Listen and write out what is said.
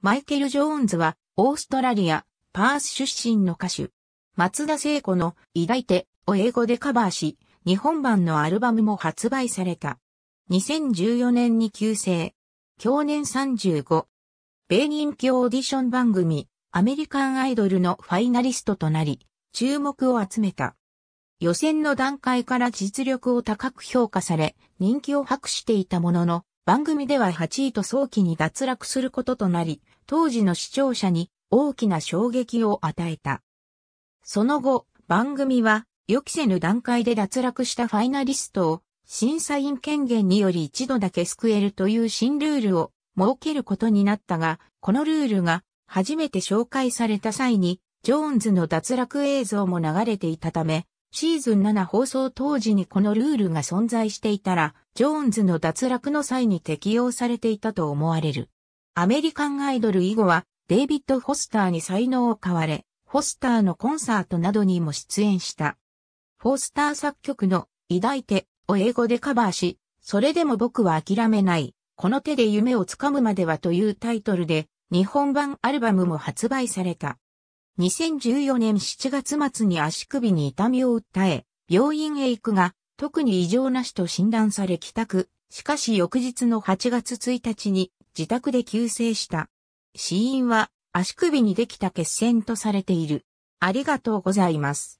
マイケル・ジョーンズは、オーストラリア、パース出身の歌手。松田聖子の抱いてを英語でカバーし、日本版のアルバムも発売された。2014年に急成。去年35。米人気オーディション番組、アメリカンアイドルのファイナリストとなり、注目を集めた。予選の段階から実力を高く評価され、人気を博していたものの、番組では8位と早期に脱落することとなり、当時の視聴者に大きな衝撃を与えた。その後、番組は予期せぬ段階で脱落したファイナリストを審査員権限により一度だけ救えるという新ルールを設けることになったが、このルールが初めて紹介された際に、ジョーンズの脱落映像も流れていたため、シーズン7放送当時にこのルールが存在していたら、ジョーンズの脱落の際に適用されていたと思われる。アメリカンアイドル以後は、デイビッド・フォスターに才能を買われ、フォスターのコンサートなどにも出演した。フォスター作曲の抱いてを英語でカバーし、それでも僕は諦めない、この手で夢をつかむまではというタイトルで、日本版アルバムも発売された。2014年7月末に足首に痛みを訴え、病院へ行くが、特に異常なしと診断され帰宅。しかし翌日の8月1日に自宅で急性した。死因は足首にできた血栓とされている。ありがとうございます。